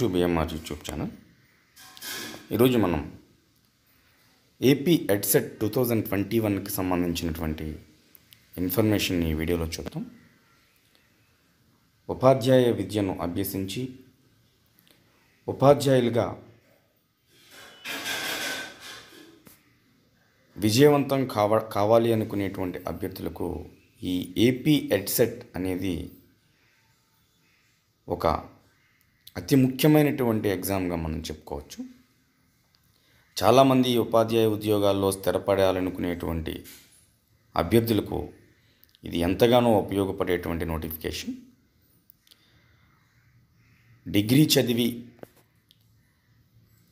To BMR YouTube channel ఈరోజు మనం AP EdCET two thousand twenty వన్కి సంబంధించినటువంటి ఇన్ఫర్మేషన్ ఈ వీడియోలో చూద్దాం ఉపాధ్యాయ విద్యను అభ్యసించి ఉపాధ్యాయులుగా విజయవంతం కావ కావాలి అనుకునేటువంటి అభ్యర్థులకు ఈ ఏపీ ఎడ్సెట్ అనేది ఒక అతి ముఖ్యమైనటువంటి ఎగ్జామ్గా మనం చెప్పుకోవచ్చు చాలామంది ఉపాధ్యాయ ఉద్యోగాల్లో స్థిరపడాలనుకునేటువంటి అభ్యర్థులకు ఇది ఎంతగానో ఉపయోగపడేటువంటి నోటిఫికేషన్ డిగ్రీ చదివి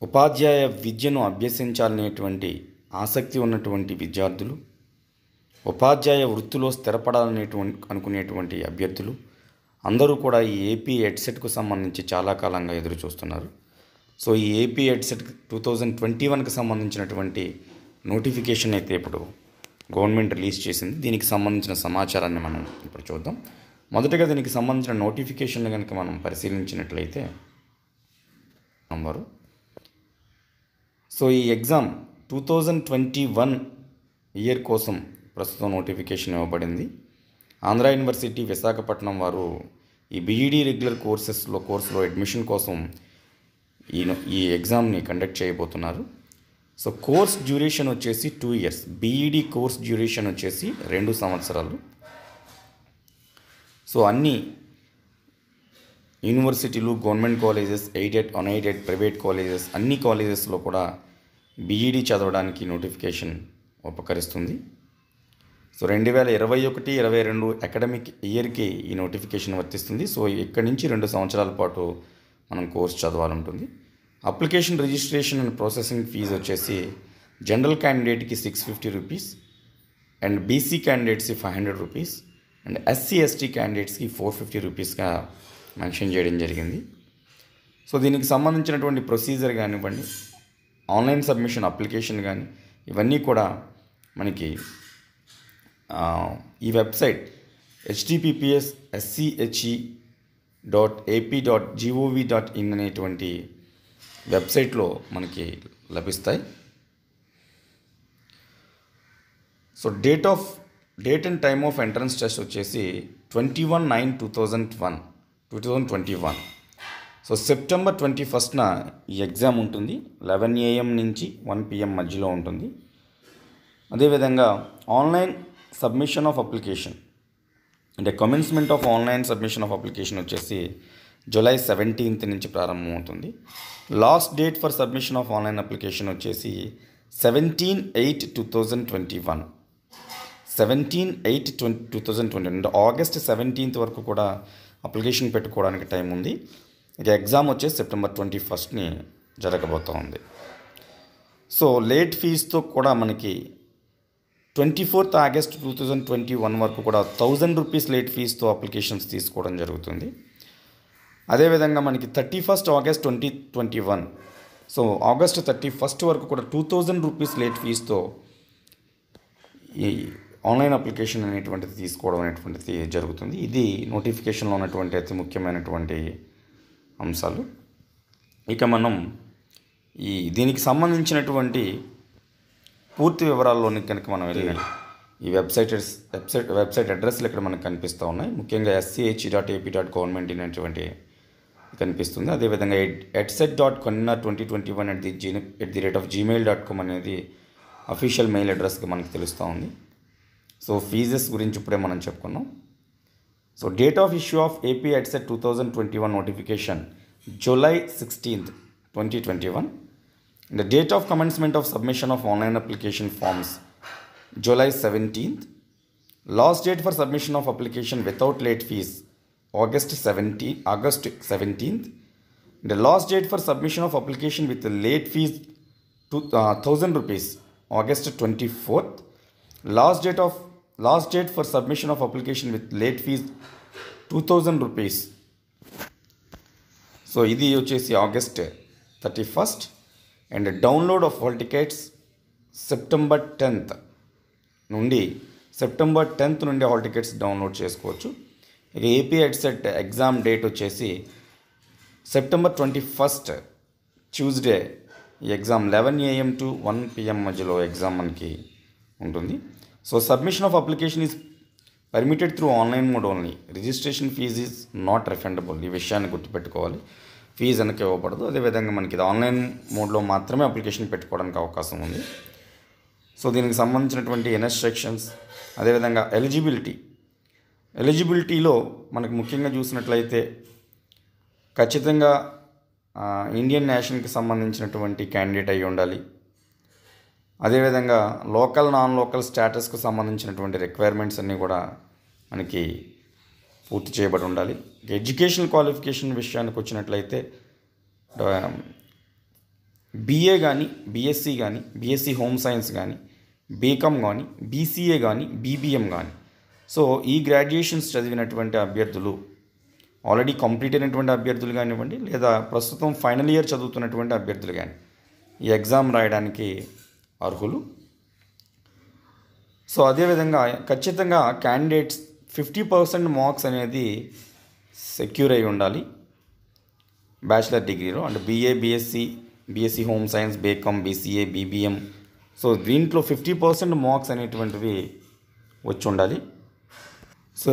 ఉపాధ్యాయ విద్యను అభ్యసించాలనేటువంటి ఆసక్తి ఉన్నటువంటి విద్యార్థులు ఉపాధ్యాయ వృత్తిలో స్థిరపడాలనేటువంటి అనుకునేటువంటి అభ్యర్థులు అందరూ కూడా ఈ ఏపీ హెడ్సెట్కు సంబంధించి చాలా కాలంగా ఎదురు చూస్తున్నారు సో ఈ AP EdCET two thousand twenty వన్కి సంబంధించినటువంటి నోటిఫికేషన్ అయితే ఇప్పుడు గవర్నమెంట్ రిలీజ్ చేసింది దీనికి సంబంధించిన సమాచారాన్ని మనం ఇప్పుడు చూద్దాం మొదటగా దీనికి సంబంధించిన నోటిఫికేషన్ కనుక మనం పరిశీలించినట్లయితే నంబరు సో ఈ exam two thousand twenty one year కోసం ప్రస్తుతం నోటిఫికేషన్ ఇవ్వబడింది ఆంధ్ర యూనివర్సిటీ విశాఖపట్నం వారు ఈ బీఈడీ రెగ్యులర్ కోర్సెస్లో కోర్సులో అడ్మిషన్ కోసం ఈ ఈ ఎగ్జామ్ని కండక్ట్ చేయబోతున్నారు సో కోర్స్ డ్యూరేషన్ వచ్చేసి two years B Ed course duration వచ్చేసి రెండు సంవత్సరాలు సో అన్ని యూనివర్సిటీలు government colleges aided unaided private colleges అన్ని కాలేజెస్లో కూడా బీఈడీ e చదవడానికి నోటిఫికేషన్ ఉపకరిస్తుంది సో రెండు వేల ఇరవై ఒకటి ఇరవై రెండు అకాడమిక్ ఇయర్కి ఈ నోటిఫికేషన్ వర్తిస్తుంది సో ఇక్కడ నుంచి రెండు సంవత్సరాల పాటు మనం కోర్స్ చదవాలంటుంది application registration and processing fee వచ్చేసి జనరల్ క్యాండిడేట్కి six fifty rupees and BC క్యాండిడేట్స్కి five hundred rupees and SC ST క్యాండిడేట్స్కి ఫోర్ ఫిఫ్టీ రూపీస్గా మెన్షన్ చేయడం జరిగింది సో దీనికి సంబంధించినటువంటి ప్రొసీజర్ కానివ్వండి ఆన్లైన్ సబ్మిషన్ అప్లికేషన్ కానీ ఇవన్నీ కూడా మనకి ఈ website HTTPS SCHE dot AP dot GOV dot in అనేటువంటి వెబ్సైట్లో మనకి లభిస్తాయి so date of date and time of entrance test వచ్చేసి twenty one nine two thousand one two thousand twenty one so September twenty ఫస్ట్న ఈ exam ఉంటుంది eleven AM నుంచి one PM మధ్యలో ఉంటుంది అదేవిధంగా ఆన్లైన్ సబ్మిషన్ ఆఫ్ అప్లికేషన్ అంటే commencement of online submission of application వచ్చేసి జూలై సెవెంటీన్త్ నుంచి ప్రారంభమవుతుంది last date for submission of online application వచ్చేసి seventeen eight two thousand twenty one seventeen eight twenty two thousand twenty అంటే August seventeenth వరకు కూడా application పెట్టుకోవడానికి time ఉంది ఇక ఎగ్జామ్ వచ్చేసి సెప్టెంబర్ ట్వంటీ ఫస్ట్ని జరగబోతోంది సో లేట్ ఫీజుతో కూడా మనకి twenty fourth August two thousand twenty one వరకు కూడా థౌజండ్ రూపీస్ లేట్ ఫీస్తో అప్లికేషన్స్ తీసుకోవడం జరుగుతుంది అదేవిధంగా మనకి thirty first August twenty twenty one so August thirty first వరకు కూడా టూ థౌజండ్ రూపీస్ లేట్ ఫీజుతో ఈ ఆన్లైన్ అప్లికేషన్ అనేటువంటిది తీసుకోవడం అనేటువంటిది జరుగుతుంది ఇది నోటిఫికేషన్లో ఉన్నటువంటి అతి ముఖ్యమైనటువంటి అంశాలు ఇక మనం ఈ దీనికి సంబంధించినటువంటి పూర్తి వివరాల్లోని కనుక మనం వెళ్ళి ఈ వెబ్సైట్ వెబ్సైట్ వెబ్సైట్ అడ్రస్లు ఇక్కడ మనకు కనిపిస్తూ ఉన్నాయి ముఖ్యంగా SCH dot AP dot government అనేటువంటి కనిపిస్తుంది అదేవిధంగా ఎడ్సెట్ డాట్ కొన్న twenty twenty one at the G at the rate of Gmail dot com అనేది అఫీషియల్ మెయిల్ అడ్రస్కి మనకు తెలుస్తూ ఉంది సో ఫీజెస్ గురించి ఇప్పుడే మనం చెప్పుకున్నాం so date of issue of AP EdCET two thousand twenty one notification July sixteenth twenty twenty one The date of commencement of submission of online application forms July 17th. Last date for submission of application without late fees August 17th. August 17th. The last date for submission of application with late fees two uh, thousand uh, rupees August 24th. Last date of last date for submission of application with late fees 2000 rupees. So this is August thirty first. And download of hall tickets September tenth నుండి September tenth నుండి hall tickets download చేసుకోవచ్చు ఇక AP EdCET exam date వచ్చేసి September twenty first Tuesday ఈ exam eleven AM to one PM మధ్యలో exam మనకి ఉంటుంది so submission of application is permitted through online mode only registration fee is not refundable ఈ విషయాన్ని గుర్తుపెట్టుకోవాలి ఫీజు వెనక ఇవ్వబడదు అదేవిధంగా మనకి ఇది ఆన్లైన్ మోడ్లో మాత్రమే అప్లికేషన్ పెట్టుకోవడానికి అవకాశం ఉంది సో దీనికి సంబంధించినటువంటి ఇన్స్ట్రక్షన్స్ అదేవిధంగా ఎలిజిబిలిటీ ఎలిజిబిలిటీలో మనకు ముఖ్యంగా చూసినట్లయితే ఖచ్చితంగా ఇండియన్ నేషన్కి సంబంధించినటువంటి క్యాండిడేట్ అయి ఉండాలి అదేవిధంగా లోకల్ నాన్ లోకల్ స్టేటస్కు సంబంధించినటువంటి రిక్వైర్మెంట్స్ అన్నీ కూడా మనకి పూర్తి చేయబడి ఉండాలి ఎడ్యుకేషన్ క్వాలిఫికేషన్ విషయానికి వచ్చినట్లయితే బీఏ కానీ బీఎస్సీ కానీ బీఎస్సీ హోమ్ సైన్స్ కానీ బీకామ్ కానీ బీసీఏ కానీ బీబీఎం కానీ సో ఈ గ్రాడ్యుయేషన్స్ చదివినటువంటి అభ్యర్థులు ఆల్రెడీ కంప్లీట్ అయినటువంటి అభ్యర్థులు కానివ్వండి లేదా ప్రస్తుతం ఫైనల్ ఇయర్ చదువుతున్నటువంటి అభ్యర్థులు కానీ ఈ ఎగ్జామ్ రాయడానికి అర్హులు సో అదేవిధంగా ఖచ్చితంగా క్యాండిడేట్స్ ఫిఫ్టీ పర్సెంట్ మార్క్స్ అనేది సెక్యూర్ అయి ఉండాలి బ్యాచిలర్ డిగ్రీలో అంటే BA BSc BSc home science BCom BCA BBM so దీంట్లో ఫిఫ్టీ పర్సెంట్ మార్క్స్ అనేటువంటివి వచ్చి ఉండాలి సో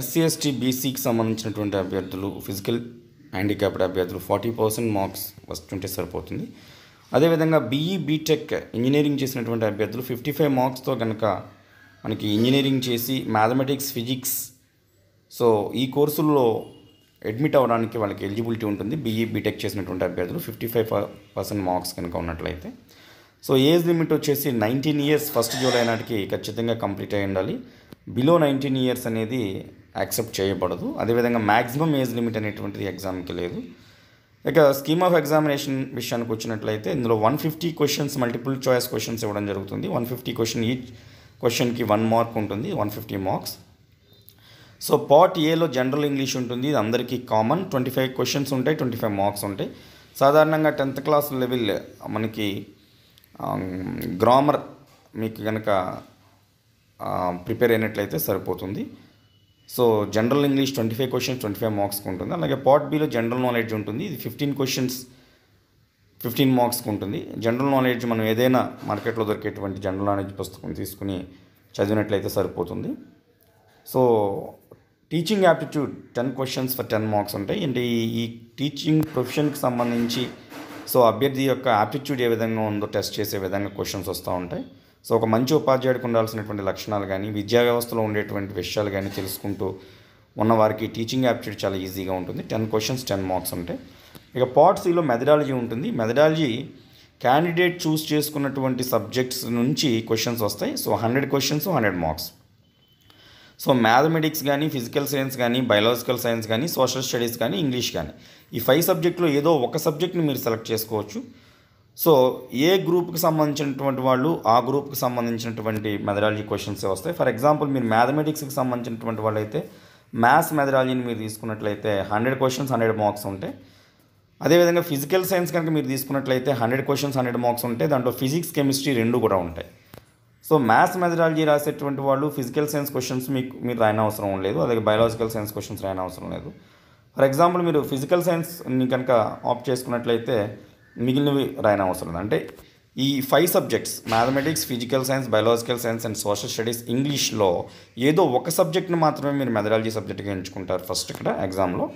ఎస్సీ ఎస్టీ బీసీకి సంబంధించినటువంటి అభ్యర్థులు ఫిజికల్ హ్యాండిక్యాప్డ్ అభ్యర్థులు ఫార్టీ పర్సెంట్ మార్క్స్ వస్తుంటే సరిపోతుంది అదేవిధంగా బీఈ బీటెక్ ఇంజనీరింగ్ చేసినటువంటి అభ్యర్థులు ఫిఫ్టీ ఫైవ్ మార్క్స్తో కనుక మనకి ఇంజనీరింగ్ చేసి మ్యాథమెటిక్స్ ఫిజిక్స్ సో ఈ కోర్సుల్లో అడ్మిట్ అవ్వడానికి వాళ్ళకి ఎలిజిబిలిటీ ఉంటుంది బీఈ బీటెక్ e, చేసినటువంటి అభ్యర్థులు ఫిఫ్టీ ఫైవ్ పర్సెంట్ మార్క్స్ కనుక ఉన్నట్లయితే సో ఏజ్ లిమిట్ వచ్చేసి నైన్టీన్ ఇయర్స్ ఫస్ట్ జూలై నాటికి ఖచ్చితంగా కంప్లీట్ అయి ఉండాలి బిలో నైన్టీన్ ఇయర్స్ అనేది యాక్సెప్ట్ చేయబడదు అదేవిధంగా మ్యాక్సిమం ఏజ్ లిమిట్ అనేటువంటిది ఎగ్జామ్కి లేదు ఇక స్కీమ్ ఆఫ్ ఎగ్జామినేషన్ విషయానికి వచ్చినట్లయితే ఇందులో one fifty questions multiple choice questions ఇవ్వడం జరుగుతుంది వన్ ఫిఫ్టీ క్వశ్చన్ ఈచ్ క్వశ్చన్కి వన్ మార్క్ ఉంటుంది one fifty marks so part ఏలో జనరల్ ఇంగ్లీష్ ఉంటుంది ఇది అందరికీ కామన్ ట్వంటీ ఫైవ్ క్వశ్చన్స్ ఉంటాయి ట్వంటీ ఫైవ్ మార్క్స్ ఉంటాయి సాధారణంగా టెన్త్ క్లాస్ లెవెల్ మనకి గ్రామర్ మీకు కనుక ప్రిపేర్ అయినట్లయితే సరిపోతుంది so general English twenty five questions twenty five మార్క్స్కి ఉంటుంది అలాగే పార్ట్ బీలో జనరల్ నాలెడ్జ్ ఉంటుంది ఇది ఫిఫ్టీన్ క్వశ్చన్స్ ఫిఫ్టీన్ మార్క్స్కి ఉంటుంది జనరల్ నాలెడ్జ్ మనం ఏదైనా మార్కెట్లో దొరికేటువంటి జనరల్ నాలెడ్జ్ పుస్తకం తీసుకుని చదివినట్లయితే సరిపోతుంది so teaching aptitude ten questions for ten marks ఉంటాయి అంటే ఈ టీచింగ్ ప్రొఫెషన్కి సంబంధించి సో అభ్యర్థి యొక్క యాప్టిట్యూడ్ ఏ విధంగా ఉందో టెస్ట్ చేసే విధంగా క్వశ్చన్స్ వస్తూ ఉంటాయి సో ఒక మంచి ఉపాధ్యాయుడికి ఉండాల్సినటువంటి లక్షణాలు కానీ విద్యా వ్యవస్థలో ఉండేటువంటి విషయాలు కానీ తెలుసుకుంటూ ఉన్నవారికి టీచింగ్ యాప్టిట్యూడ్ చాలా ఈజీగా ఉంటుంది టెన్ క్వశ్చన్స్ టెన్ మార్క్స్ ఉంటాయి ఇక పార్ట్ సిలో మెథడాలజీ ఉంటుంది మెథడాలజీ క్యాండిడేట్ చూస్ చేసుకున్నటువంటి సబ్జెక్ట్స్ నుంచి క్వశ్చన్స్ వస్తాయి so hundred questions hundred marks so mathematics కానీ ఫిజికల్ సైన్స్ కానీ బయాలజికల్ సైన్స్ కానీ సోషల్ స్టడీస్ కానీ ఇంగ్లీష్ కానీ ఈ ఫైవ్ సబ్జెక్టులో ఏదో ఒక సబ్జెక్ట్ని మీరు సెలెక్ట్ చేసుకోవచ్చు సో ఏ గ్రూప్కి సంబంధించినటువంటి వాళ్ళు ఆ గ్రూప్కి సంబంధించినటువంటి మెథడాలజీ క్వశ్చన్స్ వస్తాయి ఫర్ ఎగ్జాంపుల్ మీరు మ్యాథమెటిక్స్కి సంబంధించినటువంటి వాళ్ళైతే మ్యాథ్స్ మెథడాలజీని మీరు తీసుకున్నట్లయితే హండ్రెడ్ క్వశ్చన్స్ హండ్రెడ్ మార్క్స్ ఉంటాయి అదేవిధంగా ఫిజికల్ సైన్స్ కనుక మీరు తీసుకున్నట్లయితే హండ్రెడ్ క్వశ్చన్స్ హండ్రెడ్ మార్క్స్ ఉంటాయి దాంట్లో ఫిజిక్స్ కెమిస్ట్రీ రెండు కూడా ఉంటాయి సో మ్యాథ్స్ మెథడాలజీ రాసేటువంటి వాళ్ళు ఫిజికల్ సైన్స్ క్వశ్చన్స్ మీకు మీరు రాయన అవసరం లేదు అలాగే బయాలజికల్ సైన్స్ క్వశ్చన్స్ రాయన అవసరం లేదు ఫర్ ఎగ్జాంపుల్ మీరు ఫిజికల్ సైన్స్ని కనుక ఆప్ట్ చేసుకున్నట్లయితే మిగిలినవి రాయన అవసరం లేదు అంటే ఈ five subjects mathematics physical science biological science and social studies ఇంగ్లీష్లో ఏదో ఒక సబ్జెక్ట్ని మాత్రమే మీరు మెథడాలజీ సబ్జెక్ట్గా ఎంచుకుంటారు ఫస్ట్ ఇక్కడ ఎగ్జామ్లో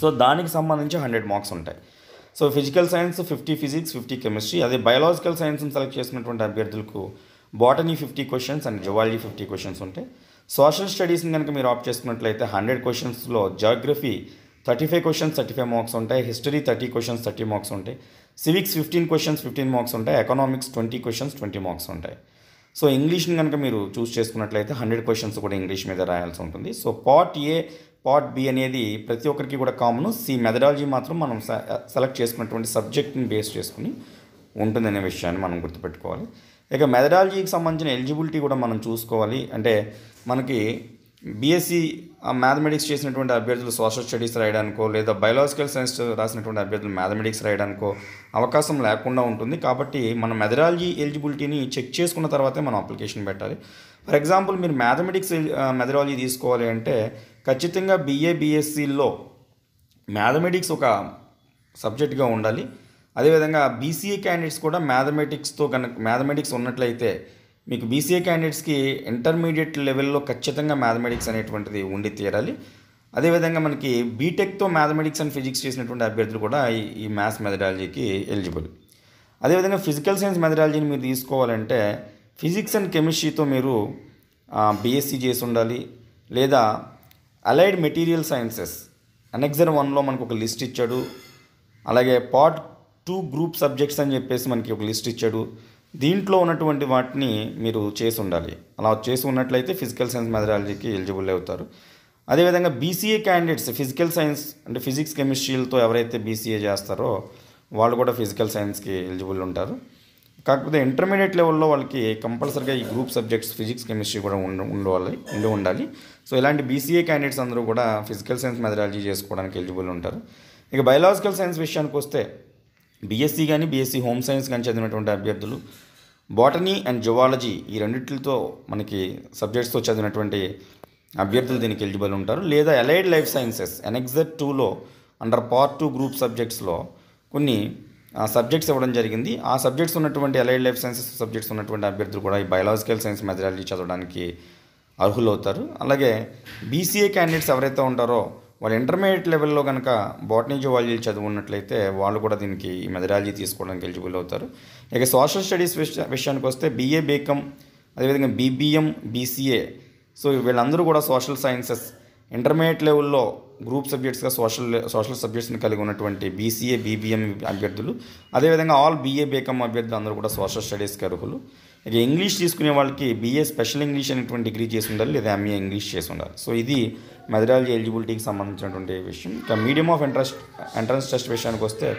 సో దానికి సంబంధించి హండ్రెడ్ మార్క్స్ ఉంటాయి so physical science fifty physics fifty chemistry అదే బయాలజికల్ సైన్స్ని సెలెక్ట్ చేసినటువంటి అభ్యర్థులకు botany fifty questions and zoology fifty questions ఉంటాయి సోషల్ స్టడీస్ని కనుక మీరు ఆప్ట్ చేసుకున్నట్లయితే హండ్రెడ్ క్వశ్చన్స్లో geography thirty five questions thirty five marks ఉంటాయి history thirty questions thirty marks ఉంటాయి civics fifteen questions fifteen marks ఉంటాయి economics twenty questions twenty marks ఉంటాయి సో ఇంగ్లీష్ని కనుక మీరు చూస్ చేసుకున్నట్లయితే హండ్రెడ్ క్వశ్చన్స్ కూడా ఇంగ్లీష్ మీద రాయాల్సి ఉంటుంది so part A part B అనేది ప్రతి ఒక్కరికి కూడా కామన్ సి మెథడాలజీ మాత్రం మనం సెలెక్ట్ చేసుకున్నటువంటి సబ్జెక్ట్ని బేస్ చేసుకుని ఉంటుందనే విషయాన్ని మనం గుర్తుపెట్టుకోవాలి ఇక మెథడాలజీకి సంబంధించిన ఎలిజిబిలిటీ కూడా మనం చూసుకోవాలి అంటే మనకి బీఎస్సీ మ్యాథమెటిక్స్ చేసినటువంటి అభ్యర్థులు సోషల్ స్టడీస్ రాయడానికో లేదా బయలాజికల్ సైన్స్ రాసినటువంటి అభ్యర్థులు మ్యాథమెటిక్స్ రాయడానికో అవకాశం లేకుండా ఉంటుంది కాబట్టి మనం మెథడాలజీ ఎలిజిబిలిటీని చెక్ చేసుకున్న తర్వాతే మనం అప్లికేషన్ పెట్టాలి ఫర్ ఎగ్జాంపుల్ మీరు మ్యాథమెటిక్స్ మెథడాలజీ uh, తీసుకోవాలి అంటే ఖచ్చితంగా బీఏ బీఎస్సీలో మ్యాథమెటిక్స్ ఒక సబ్జెక్ట్గా ఉండాలి అదేవిధంగా బీసీఏ క్యాండిడేట్స్ కూడా మ్యాథమెటిక్స్తో కనుక మ్యాథమెటిక్స్ ఉన్నట్లయితే మీకు బీసీఏ క్యాండిడేట్స్కి ఇంటర్మీడియట్ లెవెల్లో ఖచ్చితంగా మ్యాథమెటిక్స్ అనేటువంటిది ఉండి తీరాలి అదేవిధంగా మనకి బీటెక్తో మ్యాథమెటిక్స్ అండ్ ఫిజిక్స్ చేసినటువంటి అభ్యర్థులు కూడా ఈ మ్యాథ్స్ మెథడాలజీకి ఎలిజిబుల్ అదేవిధంగా ఫిజికల్ సైన్స్ మెథడాలజీని మీరు తీసుకోవాలంటే ఫిజిక్స్ అండ్ కెమిస్ట్రీతో మీరు బీఎస్సీ చేసి ఉండాలి లేదా అలైడ్ మెటీరియల్ సైన్సెస్ అనెక్జర్ వన్లో మనకు ఒక లిస్ట్ ఇచ్చాడు అలాగే పార్ట్ టూ గ్రూప్ సబ్జెక్ట్స్ అని చెప్పేసి మనకి ఒక లిస్ట్ ఇచ్చాడు దీంట్లో ఉన్నటువంటి వాటిని మీరు చేసి ఉండాలి అలా చేసి ఉన్నట్లయితే ఫిజికల్ సైన్స్ మెథడాలజీకి ఎలిజిబుల్ అవుతారు అదేవిధంగా బీసీఏ క్యాండిడేట్స్ ఫిజికల్ సైన్స్ అంటే ఫిజిక్స్ కెమిస్ట్రీలతో ఎవరైతే బీసీఏ చేస్తారో వాళ్ళు కూడా ఫిజికల్ సైన్స్కి ఎలిజిబుల్ ఉంటారు కాకపోతే ఇంటర్మీడియట్ లెవెల్లో వాళ్ళకి కంపల్సరిగా ఈ గ్రూప్ సబ్జెక్ట్స్ ఫిజిక్స్ కెమిస్ట్రీ కూడా ఉండ ఉండవాలి ఉండి ఉండాలి సో ఇలాంటి బీసీఏ క్యాండిడేట్స్ అందరూ కూడా ఫిజికల్ సైన్స్ మెథడాలజీ చేసుకోవడానికి ఎలిజిబుల్ ఉంటారు ఇక బయలాజికల్ సైన్స్ విషయానికి వస్తే బీఎస్సీ కానీ బీఎస్సీ హోమ్ సైన్స్ కానీ చదివినటువంటి అభ్యర్థులు బాటనీ అండ్ జువాలజీ ఈ రెండింటితో మనకి సబ్జెక్ట్స్తో చదివినటువంటి అభ్యర్థులు దీనికి ఎలిజిబుల్ ఉంటారు లేదా అలైడ్ లైఫ్ సైన్సెస్ ఎన్ఎక్జెట్ టూలో అండర్ పార్ట్ టూ గ్రూప్ సబ్జెక్ట్స్లో కొన్ని సబ్జెక్ట్స్ ఇవ్వడం జరిగింది ఆ సబ్జెక్ట్స్ ఉన్నటువంటి అలైడ్ లైఫ్ సైన్సెస్ సబ్జెక్ట్స్ ఉన్నటువంటి అభ్యర్థులు కూడా ఈ బయాలజికల్ సైన్స్ మెథడాలజీ చదవడానికి అర్హులవుతారు అలాగే బీసీఏ క్యాండిడేట్స్ ఎవరైతే ఉంటారో వాళ్ళు ఇంటర్మీడియట్ లెవెల్లో కనుక బాటనీ జువాలజీ చదువున్నట్లయితే వాళ్ళు కూడా దీనికి ఈ మెథడాలజీ తీసుకోవడానికి ఎలిజిబుల్ అవుతారు ఇక సోషల్ స్టడీస్ విషయానికి వస్తే బీఏ బీకమ్ అదేవిధంగా బీబీఎం బీసీఏ సో వీళ్ళందరూ కూడా సోషల్ సైన్సెస్ ఇంటర్మీడియట్ లెవెల్లో గ్రూప్ సబ్జెక్ట్స్గా సోషల్ సోషల్ సబ్జెక్ట్స్ని కలిగి ఉన్నటువంటి బీసీఏ బీబీఎం అభ్యర్థులు అదేవిధంగా ఆల్ బీఏ బీకామ్ అభ్యర్థులు అందరూ కూడా సోషల్ స్టడీస్కి అర్హులు ఇక ఇంగ్లీష్ తీసుకునే వాళ్ళకి బీఏ స్పెషల్ ఇంగ్లీష్ అనేటువంటి డిగ్రీ చేసి ఉండాలి లేదా ఎంఏ ఇంగ్లీష్ చేసి ఉండాలి సో ఇది మెథడాలజీ ఎలిజిబిలిటీకి సంబంధించినటువంటి విషయం ఇక medium of entrance entrance test విషయానికి వస్తే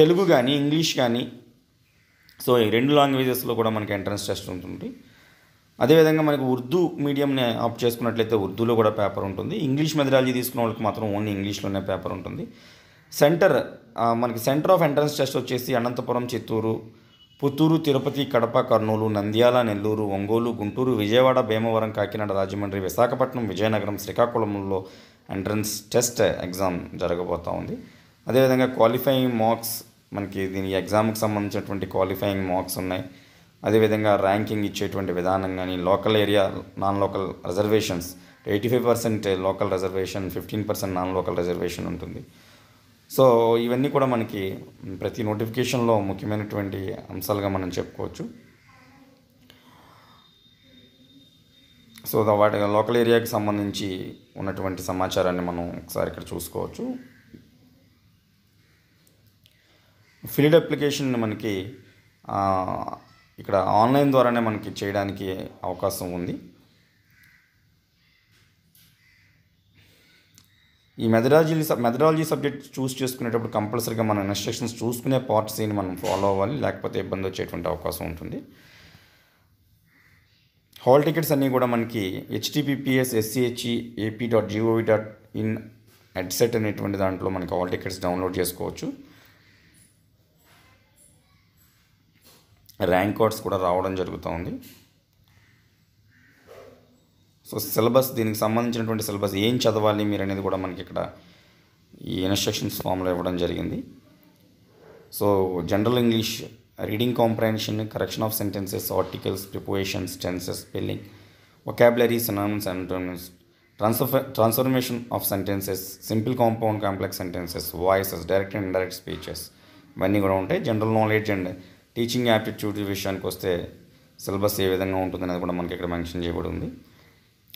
తెలుగు కానీ ఇంగ్లీష్ కానీ సో ఈ రెండు లాంగ్వేజెస్లో కూడా మనకి ఎంట్రన్స్ టెస్ట్ ఉంటుంది అదేవిధంగా మనకు ఉర్దూ మీడియంని ఆప్ట్ చేసుకున్నట్లయితే ఉర్దూలో కూడా పేపర్ ఉంటుంది ఇంగ్లీష్ మెథడాలజీ తీసుకున్న వాళ్ళకి మాత్రం ఓన్లీ ఇంగ్లీష్లోనే పేపర్ ఉంటుంది సెంటర్ మనకి సెంటర్ ఆఫ్ ఎంట్రన్స్ టెస్ట్ వచ్చేసి అనంతపురం చిత్తూరు పుత్తూరు తిరుపతి కడప కర్నూలు నంద్యాల నెల్లూరు ఒంగోలు గుంటూరు విజయవాడ భీమవరం కాకినాడ రాజమండ్రి విశాఖపట్నం విజయనగరం శ్రీకాకుళంలో ఎంట్రన్స్ టెస్ట్ ఎగ్జామ్ జరగబోతూ ఉంది అదేవిధంగా క్వాలిఫైయింగ్ మార్క్స్ మనకి దీని ఎగ్జామ్కి సంబంధించినటువంటి క్వాలిఫైయింగ్ మార్క్స్ ఉన్నాయి అదేవిధంగా ర్యాంకింగ్ ఇచ్చేటువంటి విధానం కానీ local area non local reservations eighty five percent local reservation fifteen percent non local reservation ఉంటుంది సో ఇవన్నీ కూడా మనకి ప్రతి నోటిఫికేషన్లో ముఖ్యమైనటువంటి అంశాలుగా మనం చెప్పుకోవచ్చు సో వాటి లోకల్ ఏరియాకి సంబంధించి ఉన్నటువంటి సమాచారాన్ని మనం ఒకసారి ఇక్కడ చూసుకోవచ్చు ఫీల్డ్ అప్లికేషన్ మనకి ఇక్కడ ఆన్లైన్ ద్వారానే మనకి చేయడానికి అవకాశం ఉంది ఈ మెథడాలజీ మెథడాలజీ సబ్జెక్ట్ చూస్ చేసుకునేటప్పుడు కంపల్సరీగా మనం ఇన్స్ట్రక్షన్స్ చూసుకునే పార్ట్స్ పార్ట్స్ని మనం ఫాలో అవ్వాలి లేకపోతే ఇబ్బంది వచ్చేటువంటి అవకాశం ఉంటుంది హాల్ టికెట్స్ అన్నీ కూడా మనకి HTTPS SCHE AP dot GOV dot in headset అనేటువంటి దాంట్లో మనకి హాల్ టికెట్స్ డౌన్లోడ్ చేసుకోవచ్చు ర్యాంక్ కార్డ్స్ కూడా రావడం జరుగుతుంది సో సిలబస్ దీనికి సంబంధించినటువంటి సిలబస్ ఏం చదవాలి మీరు అనేది కూడా మనకి ఇక్కడ ఈ ఇన్స్ట్రక్షన్స్ ఫామ్లో ఇవ్వడం జరిగింది so general English reading comprehension correction of sentences articles prepositions tenses spelling vocabulary synonyms and transfer transformation of sentences simple compound complex sentences voices direct and indirect speeches ఇవన్నీ కూడా ఉంటాయి general knowledge and teaching aptitude విషయానికి వస్తే syllabus ఏ విధంగా ఉంటుంది అనేది కూడా మనకి ఇక్కడ మెన్షన్ చేయబడింది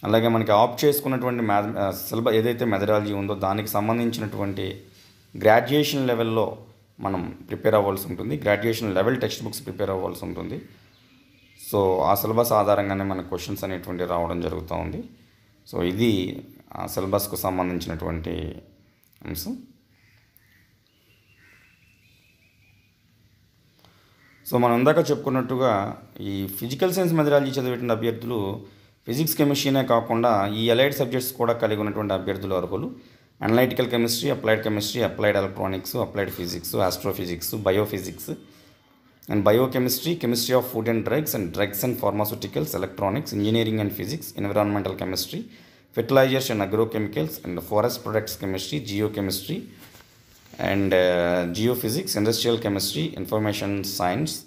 అలాగే మనకి ఆప్ చేసుకున్నటువంటి మ్యాథ సిలబస్ ఏదైతే మెథడాలజీ ఉందో దానికి సంబంధించినటువంటి గ్రాడ్యుయేషన్ లెవెల్లో మనం ప్రిపేర్ అవ్వాల్సి ఉంటుంది graduation level text books prepare అవ్వాల్సి ఉంటుంది సో ఆ సిలబస్ ఆధారంగానే మన క్వశ్చన్స్ అనేటువంటి రావడం జరుగుతూ ఉంది సో ఇది ఆ సిలబస్కు సంబంధించినటువంటి అంశం సో మనం ఇందాక చెప్పుకున్నట్టుగా ఈ ఫిజికల్ సైన్స్ మెథడాలజీ చదివేటువంటి అభ్యర్థులు ఫిజిక్స్ కెమిస్ట్రీనే కాకుండా ఈ అలైడ్ సబ్జెక్ట్స్ కూడా కలిగి ఉన్నటువంటి అభ్యర్థులు అర్హులు analytical chemistry applied chemistry applied electronics applied physics astrophysics biophysics and biochemistry chemistry of food and drugs and drugs and pharmaceuticals electronics engineering and physics environmental chemistry fertilizers and agrochemicals and forest products chemistry chemistry and uh, geophysics, industrial chemistry, information science,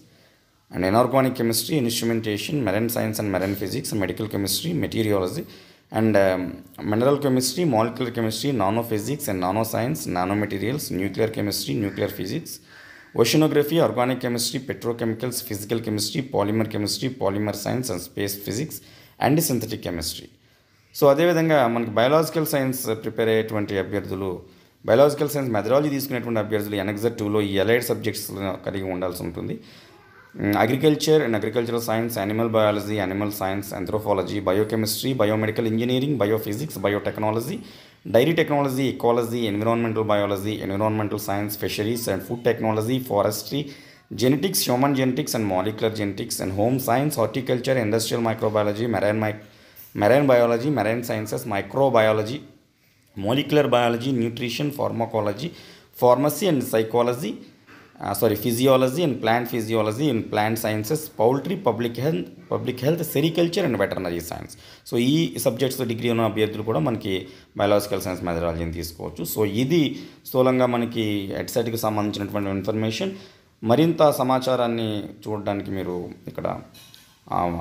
and inorganic chemistry, instrumentation, marine science and marine physics, medical chemistry, meteorology, and um, mineral chemistry, molecular chemistry, nanophysics and nanoscience, nanomaterials, nuclear chemistry, nuclear physics, oceanography, organic chemistry, petrochemicals, physical chemistry, polymer chemistry, polymer science and space physics, and synthetic chemistry. So అదేవిధంగా మనకి biological science twenty అయ్యేటువంటి అభ్యర్థులు biological science methodology తీసుకునేటువంటి అభ్యర్థులు ఎనెక్జెట్ టూలో ఈ allied subjects కలిగి ఉండాల్సి ఉంటుంది agriculture and agricultural science animal biology animal science anthropology biochemistry biomedical engineering biophysics biotechnology dairy technology ecology environmental biology environmental science fisheries and food technology forestry genetics human genetics and molecular genetics and home science horticulture industrial microbiology marine my marine biology marine sciences microbiology molecular biology nutrition pharmacology pharmacy and psychology sorry physiology and plant physiology and plant sciences poultry public health public health sericulture and veterinary science so ఈ subjects degree ఉన్న అభ్యర్థులు కూడా మనకి biological science మెథడాలజీని తీసుకోవచ్చు so ఇది స్థూలంగా మనకి ఎడ్సెట్కి సంబంధించినటువంటి ఇన్ఫర్మేషన్ మరింత సమాచారాన్ని చూడడానికి మీరు ఇక్కడ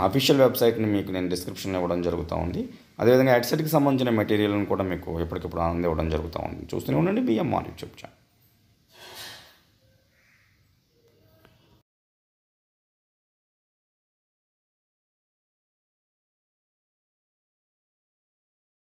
అఫీషియల్ వెబ్సైట్ని మీకు నేను డిస్క్రిప్షన్లో ఇవ్వడం జరుగుతూ ఉంది అదేవిధంగా హెడ్సెట్కి సంబంధించిన మెటీరియల్ని కూడా మీకు ఎప్పటికప్పుడు ఆనందం ఇవ్వడం జరుగుతూ ఉంది చూస్తూనే ఉండండి బియ్యం మార్నింగ్ చెప్పాను